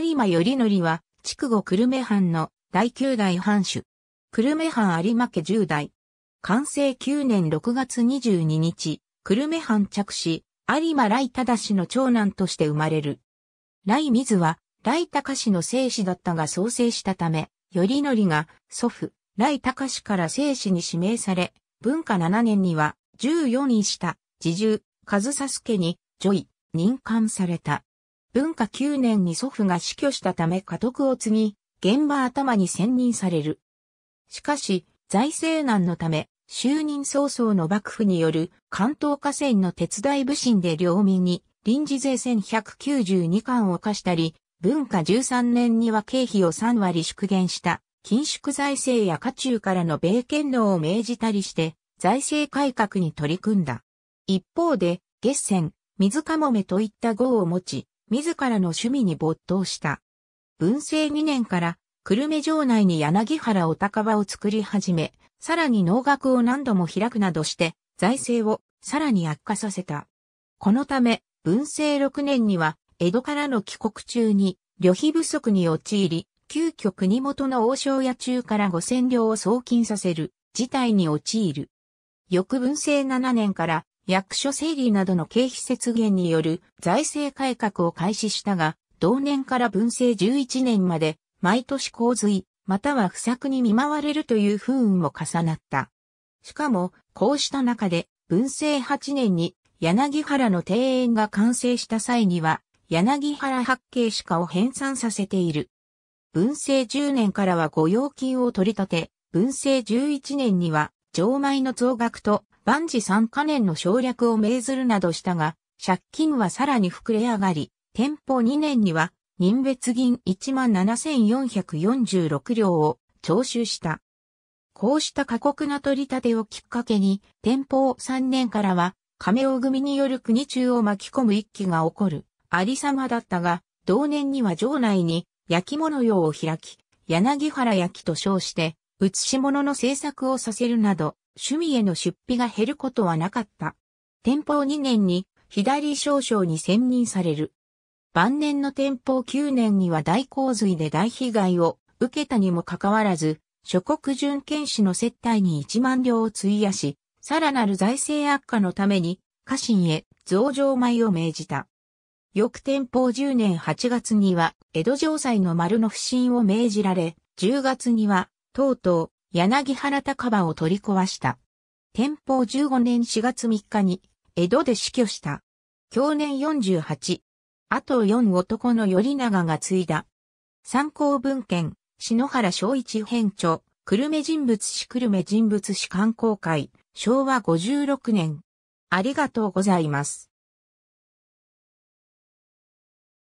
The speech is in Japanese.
有馬頼則は、筑後久留米藩の第9代藩主。久留米藩有馬家10代。完成9年6月22日、久留米藩着し、有馬来忠氏の長男として生まれる。来水は、来隆氏の生死だったが創生したため、頼則が祖父、来隆氏から生死に指名され、文化7年には14した、自重、上総助に、女医、任官された。文化9年に祖父が死去したため家督を継ぎ、現場頭に選任される。しかし、財政難のため、就任早々の幕府による関東河川の手伝い武神で領民に臨時税1192巻を課したり、文化13年には経費を3割縮減した緊縮財政や家中からの米権能を命じたりして、財政改革に取り組んだ。一方で、月仙、水かもめといった号を持ち、自らの趣味に没頭した。文政2年から、久留米城内に柳原お高場を作り始め、さらに農学を何度も開くなどして、財政をさらに悪化させた。このため、文政6年には、江戸からの帰国中に、旅費不足に陥り、急遽国元の王将屋中から五千両を送金させる事態に陥る。翌文政7年から役所整理などの経費節減による財政改革を開始したが、同年から文政11年まで毎年洪水、または不作に見舞われるという不運も重なった。しかも、こうした中で、文政8年に柳原の庭園が完成した際には、柳原八景かを編纂させている。文政10年からは御用金を取り立て、文政11年には、城米の増額と万事三カ年の省略を命ずるなどしたが、借金はさらに膨れ上がり、天保2年には、任別銀17,446両を徴収した。こうした過酷な取り立てをきっかけに、天保3年からは、亀尾組による国中を巻き込む一揆が起こる、ありさまだったが、同年には城内に焼き物用を開き、柳原焼きと称して、写し物の制作をさせるなど、趣味への出費が減ることはなかった。天保2年に左少将に選任される。晩年の天保9年には大洪水で大被害を受けたにもかかわらず、諸国巡剣士の接待に1万両を費やし、さらなる財政悪化のために家臣へ増上米を命じた。翌天保10年8月には江戸城塞の丸の不審を命じられ、10月には、とうとう、柳原高場を取り壊した。天保15年4月3日に、江戸で死去した。去年48。あと4男の頼長が継いだ。参考文献、篠原昭一編著、久留米人物史久留米人物史観光会、昭和56年。ありがとうございます。